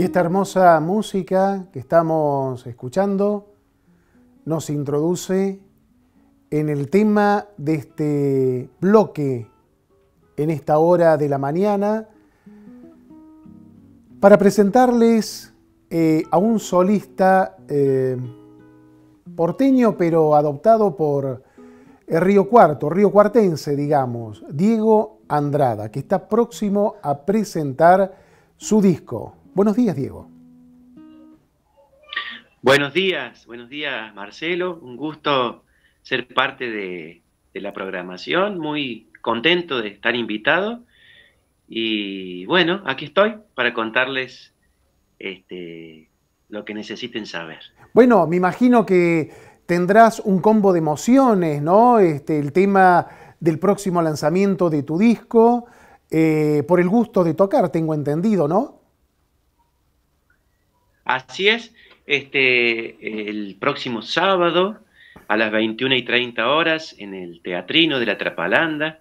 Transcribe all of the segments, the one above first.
Y esta hermosa música que estamos escuchando nos introduce en el tema de este bloque en esta hora de la mañana para presentarles eh, a un solista eh, porteño pero adoptado por el eh, Río Cuarto, Río Cuartense, digamos, Diego Andrada, que está próximo a presentar su disco. Buenos días, Diego. Buenos días, buenos días, Marcelo. Un gusto ser parte de, la programación. Muy contento de estar invitado. Y bueno, aquí estoy para contarles este, lo que necesiten saber. Bueno, me imagino que tendrás un combo de emociones, ¿no? Este, el tema del próximo lanzamiento de tu disco, eh, por el gusto de tocar, tengo entendido, ¿no? Así es, este, el próximo sábado a las 21 y 30 horas en el Teatrino de la Trapalanda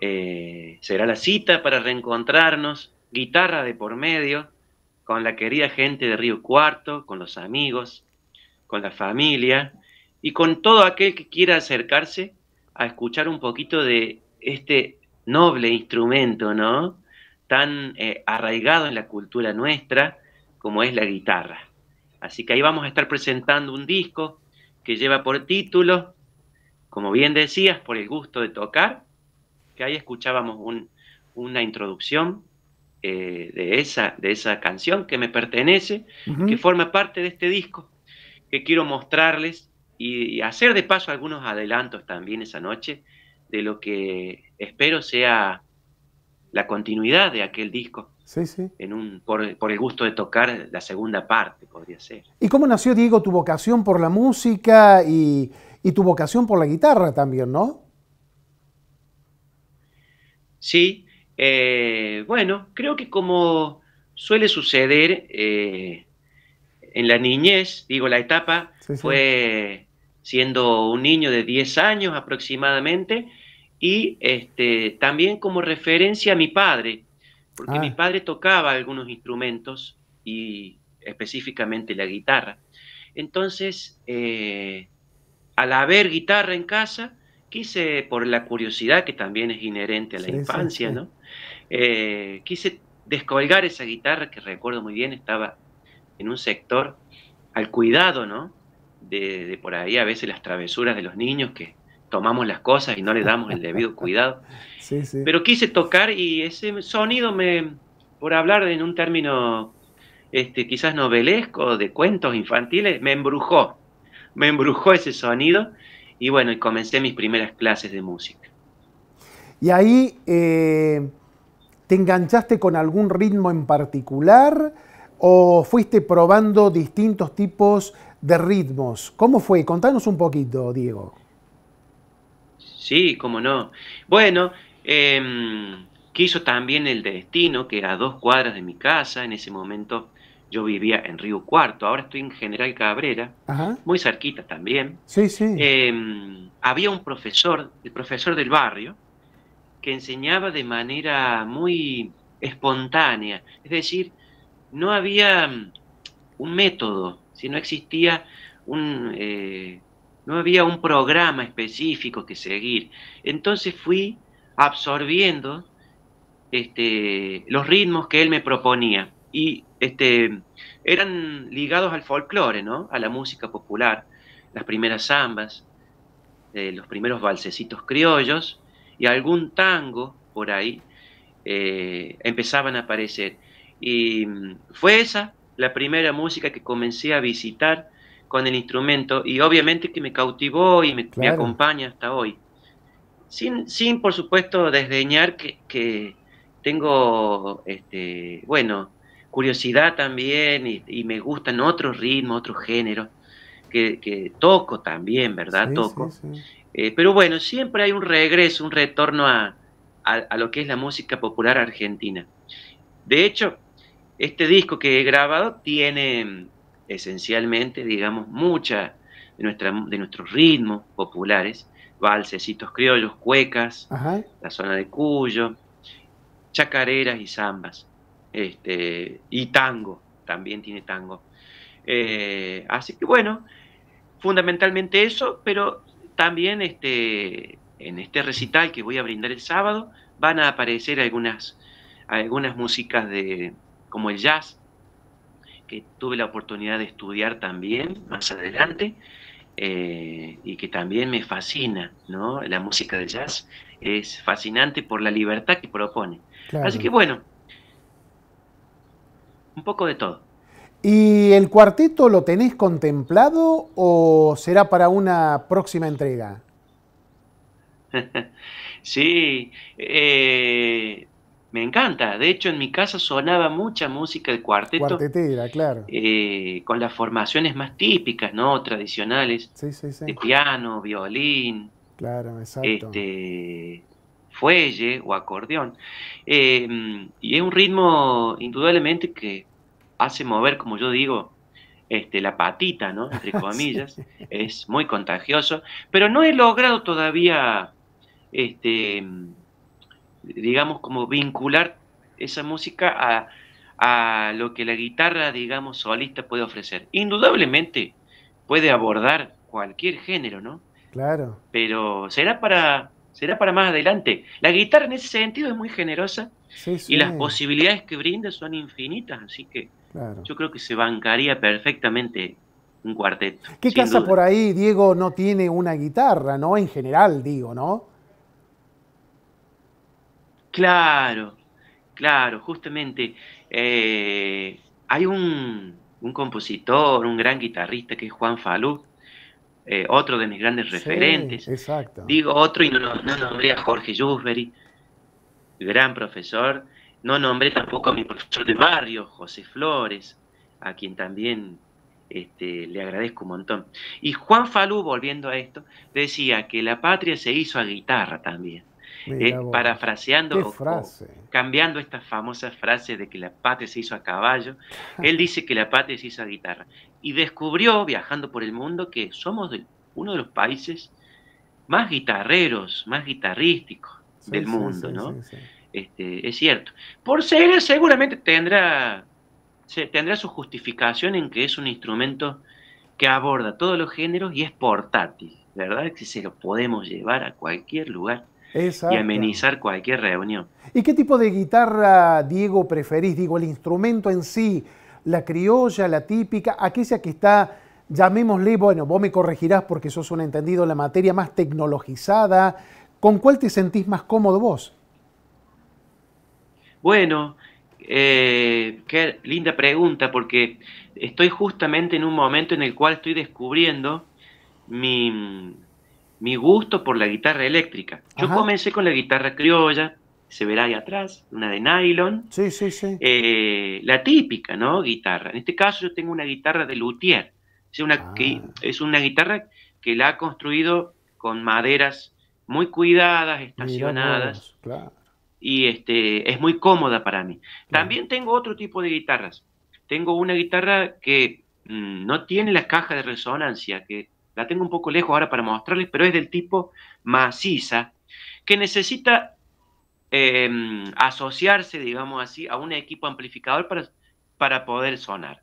eh, será la cita para reencontrarnos, guitarra de por medio, con la querida gente de Río Cuarto, con los amigos, con la familia y con todo aquel que quiera acercarse a escuchar un poquito de este noble instrumento, ¿no? Tan eh, arraigado en la cultura nuestra como es la guitarra. Así que ahí vamos a estar presentando un disco que lleva por título, como bien decías, por el gusto de tocar, que ahí escuchábamos una introducción eh, de, esa, de esa canción que me pertenece, que forma parte de este disco, que quiero mostrarles y hacer de paso algunos adelantos también esa noche de lo que espero sea la continuidad de aquel disco Sí, sí. En un, por, el gusto de tocar la segunda parte, podría ser. ¿Y cómo nació, Diego, tu vocación por la música y, tu vocación por la guitarra también, no? Sí, eh, bueno, creo que como suele suceder eh, en la niñez, digo, la etapa fue siendo un niño de 10 años aproximadamente y este, también como referencia a mi padre, porque mi ah. padre tocaba algunos instrumentos y específicamente la guitarra. Entonces, eh, al haber guitarra en casa, quise, por la curiosidad que también es inherente a la infancia, ¿no? Eh, quise descolgar esa guitarra que recuerdo muy bien, estaba en un sector al cuidado, ¿no? de, por ahí a veces las travesuras de los niños que tomamos las cosas y no le damos el debido cuidado. Pero quise tocar y ese sonido me, por hablar en un término este, quizás novelesco, de cuentos infantiles, me embrujó, me embrujó ese sonido y bueno, y comencé mis primeras clases de música. Y ahí eh, te enganchaste con algún ritmo en particular o fuiste probando distintos tipos de ritmos. ¿Cómo fue? Contanos un poquito, Diego. Sí, cómo no. Bueno, em, quiso también el destino que a dos cuadras de mi casa, en ese momento yo vivía en Río Cuarto, ahora estoy en General Cabrera, muy cerquita también. Sí, sí. Em, había un profesor, el profesor del barrio, que enseñaba de manera muy espontánea, es decir, no había mm, un método, si no existía un, eh, no había un programa específico que seguir. Entonces fui absorbiendo este, los ritmos que él me proponía y este, eran ligados al folclore, ¿no? a la música popular, las primeras zambas, eh, los primeros valsecitos criollos y algún tango por ahí eh, empezaban a aparecer. Y mm, fue esa la primera música que comencé a visitar con el instrumento y obviamente que me cautivó y me, acompaña hasta hoy. Sin, sin por supuesto, desdeñar que, tengo, este, bueno, curiosidad también y, me gustan otros ritmos, otros géneros, que, que toco también, ¿verdad? toco. Eh, pero bueno, siempre hay un regreso, un retorno a, lo que es la música popular argentina. De hecho, este disco que he grabado tiene esencialmente, digamos, mucha de, nuestra, de nuestros ritmos populares, valsecitos criollos, cuecas, la zona de Cuyo, chacareras y zambas, este, y tango, también tiene tango. Eh, así que bueno, fundamentalmente eso, pero también este, en este recital que voy a brindar el sábado van a aparecer algunas, algunas músicas de, como el jazz, tuve la oportunidad de estudiar también más adelante eh, y que también me fascina, ¿no? La música de jazz es fascinante por la libertad que propone. Así que bueno, un poco de todo. ¿Y el cuarteto lo tenés contemplado o será para una próxima entrega? sí, eh, me encanta. De hecho, en mi casa sonaba mucha música de cuarteto. Cuartetera, claro. Eh, con las formaciones más típicas, ¿no? Tradicionales. De piano, violín. Claro, exacto. Este, fuelle o acordeón. Em, y es un ritmo, indudablemente, que hace mover, como yo digo, este, la patita, ¿no? Entre comillas. Es muy contagioso. Pero no he logrado todavía. Este, digamos, como vincular esa música a, a lo que la guitarra, digamos, solista puede ofrecer. Indudablemente puede abordar cualquier género, ¿no? Claro. Pero será para, será para más adelante. La guitarra en ese sentido es muy generosa y las posibilidades que brinda son infinitas, así que yo creo que se bancaría perfectamente un cuarteto. ¿Qué casa por ahí, Diego, no tiene una guitarra, no? En general, digo, ¿no? Claro, claro, justamente. Eh, hay un, un, compositor, un gran guitarrista que es Juan Falú, eh, otro de mis grandes referentes. Exacto. Digo otro y no, nombré a Jorge Jusberi, gran profesor. No nombré tampoco a mi profesor de barrio, José Flores, a quien también este, le agradezco un montón. Y Juan Falú, volviendo a esto, decía que la patria se hizo a guitarra también. Eh, parafraseando cambiando esta famosa frase de que la patria se hizo a caballo, él dice que la patria se hizo a guitarra. Y descubrió, viajando por el mundo, que somos uno de los países más guitarreros, más guitarrísticos del mundo, ¿no? Este, es cierto. Por ser, seguramente tendrá, se, tendrá su justificación en que es un instrumento que aborda todos los géneros y es portátil, ¿verdad? Que se lo podemos llevar a cualquier lugar y amenizar cualquier reunión. ¿Y qué tipo de guitarra, Diego, preferís? Digo, el instrumento en sí, la criolla, la típica, aquella que está, llamémosle, bueno, vos me corregirás porque sos un entendido la materia más tecnologizada. ¿Con cuál te sentís más cómodo vos? Bueno, eh, qué linda pregunta porque estoy justamente en un momento en el cual estoy descubriendo mi, mi gusto por la guitarra eléctrica. Yo comencé con la guitarra criolla, se verá ahí atrás, una de nylon. Sí, sí, sí. Eh, la típica, ¿no? Guitarra. En este caso yo tengo una guitarra de luthier. Es una, ah. guitarra que la ha construido con maderas muy cuidadas, estacionadas. Y este, es muy cómoda para mí. También tengo otro tipo de guitarras. Tengo una guitarra que mm, no tiene la caja de resonancia, que la tengo un poco lejos ahora para mostrarles, pero es del tipo maciza, que necesita em, asociarse, digamos así, a un equipo amplificador para, para poder sonar.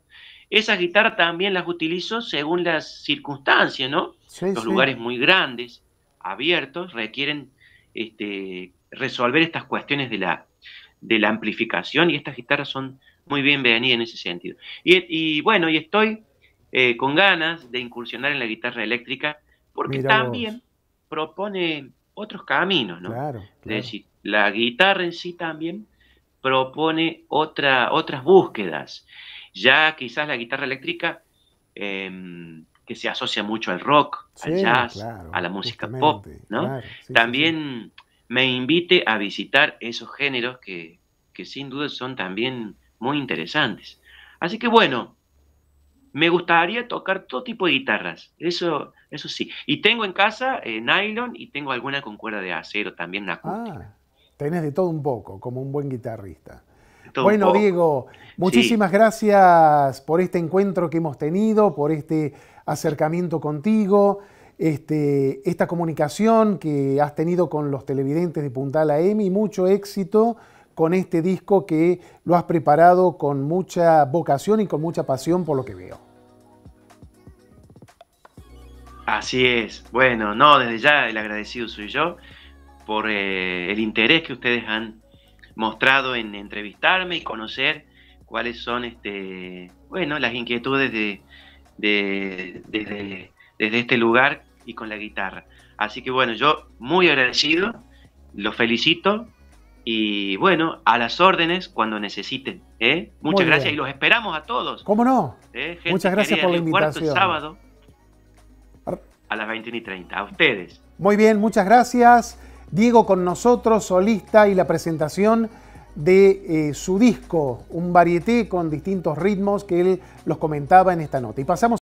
Esas guitarras también las utilizo según las circunstancias, ¿no? Los lugares muy grandes, abiertos, requieren este, resolver estas cuestiones de la, de la amplificación y estas guitarras son muy bienvenidas en ese sentido. y bueno, y estoy eh, con ganas de incursionar en la guitarra eléctrica, porque también propone otros caminos, ¿no? Es decir, la guitarra en sí también propone otras búsquedas. Ya quizás la guitarra eléctrica, em, que se asocia mucho al rock, al jazz, a la música pop, ¿no? también me invite a visitar esos géneros que, que sin duda son también muy interesantes. Así que bueno, me gustaría tocar todo tipo de guitarras, eso, eso sí. Y tengo en casa eh, nylon y tengo alguna con cuerda de acero, también una acústica. Ah, tenés de todo un poco, como un buen guitarrista. bueno, Diego, muchísimas gracias por este encuentro que hemos tenido, por este acercamiento contigo, este, esta comunicación que has tenido con los televidentes de Puntal AM y mucho éxito con este disco que lo has preparado con mucha vocación y con mucha pasión por lo que veo. Así es. Bueno, no, desde ya el agradecido soy yo por eh, el interés que ustedes han mostrado en entrevistarme y conocer cuáles son este, bueno, las inquietudes de, desde, este lugar y con la guitarra. Así que bueno, yo muy agradecido, los felicito y bueno, a las órdenes cuando necesiten. ¿eh? Muchas gracias y los esperamos a todos. ¿Cómo no? ¿Eh? Muchas gracias por la invitación. El sábado a las 21 y 30. A ustedes. Muy bien, muchas gracias. Diego con nosotros, solista y la presentación de eh, su disco, un varieté con distintos ritmos que él los comentaba en esta nota. Y pasamos